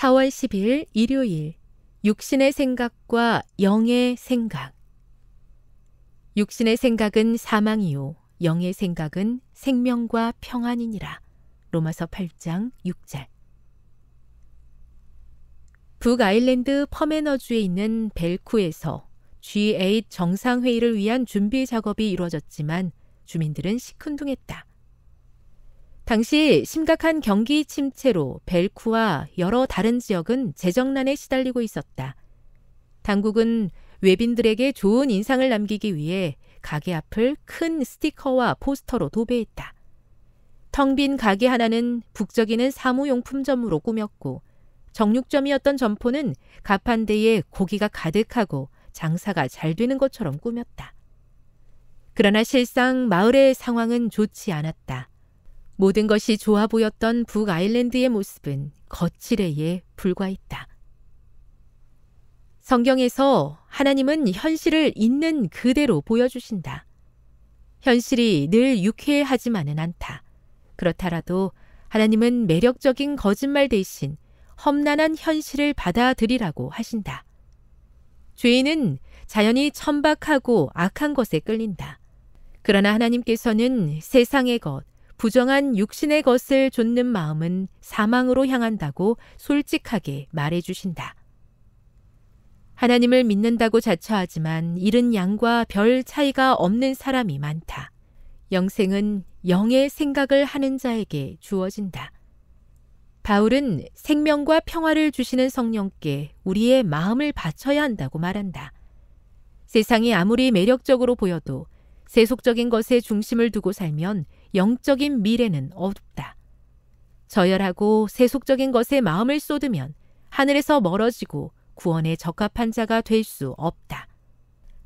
4월 10일 일요일 육신의 생각과 영의 생각 육신의 생각은 사망이요 영의 생각은 생명과 평안이니라. 로마서 8장 6절 북아일랜드 퍼메너주에 있는 벨쿠에서 G8 정상회의를 위한 준비 작업이 이루어졌지만 주민들은 시큰둥했다. 당시 심각한 경기 침체로 벨쿠와 여러 다른 지역은 재정난에 시달리고 있었다. 당국은 외빈들에게 좋은 인상을 남기기 위해 가게 앞을 큰 스티커와 포스터로 도배했다. 텅 빈 가게 하나는 북적이는 사무용품점으로 꾸몄고 정육점이었던 점포는 가판대에 고기가 가득하고 장사가 잘 되는 것처럼 꾸몄다. 그러나 실상 마을의 상황은 좋지 않았다. 모든 것이 좋아 보였던 북아일랜드의 모습은 거칠애에 불과했다. 성경에서 하나님은 현실을 있는 그대로 보여주신다. 현실이 늘 유쾌하지만은 않다. 그렇다라도 하나님은 매력적인 거짓말 대신 험난한 현실을 받아들이라고 하신다. 죄인은 자연히 천박하고 악한 것에 끌린다. 그러나 하나님께서는 세상의 것, 부정한 육신의 것을 좇는 마음은 사망으로 향한다고 솔직하게 말해 주신다. 하나님을 믿는다고 자처하지만 이른 양과 별 차이가 없는 사람이 많다. 영생은 영의 생각을 하는 자에게 주어진다. 바울은 생명과 평화를 주시는 성령께 우리의 마음을 바쳐야 한다고 말한다. 세상이 아무리 매력적으로 보여도 세속적인 것에 중심을 두고 살면 영적인 미래는 없다. 저열하고 세속적인 것에 마음을 쏟으면 하늘에서 멀어지고 구원에 적합한 자가 될 수 없다.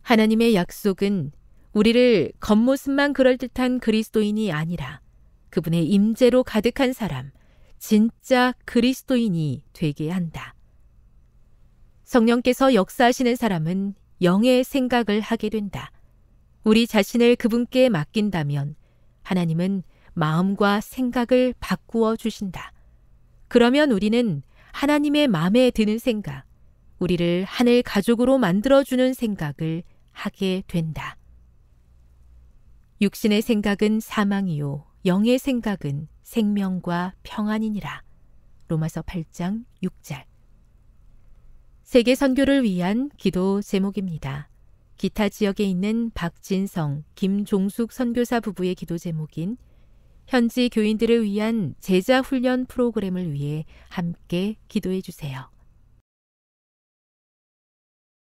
하나님의 약속은 우리를 겉모습만 그럴듯한 그리스도인이 아니라 그분의 임재로 가득한 사람, 진짜 그리스도인이 되게 한다. 성령께서 역사하시는 사람은 영의 생각을 하게 된다. 우리 자신을 그분께 맡긴다면 하나님은 마음과 생각을 바꾸어 주신다. 그러면 우리는 하나님의 마음에 드는 생각, 우리를 하늘 가족으로 만들어주는 생각을 하게 된다. 육신의 생각은 사망이요, 영의 생각은 생명과 평안이니라. 로마서 8장 6절. 세계 선교를 위한 기도 제목입니다. 기타 지역에 있는 박진성, 김종숙 선교사 부부의 기도 제목인 현지 교인들을 위한 제자 훈련 프로그램을 위해 함께 기도해 주세요.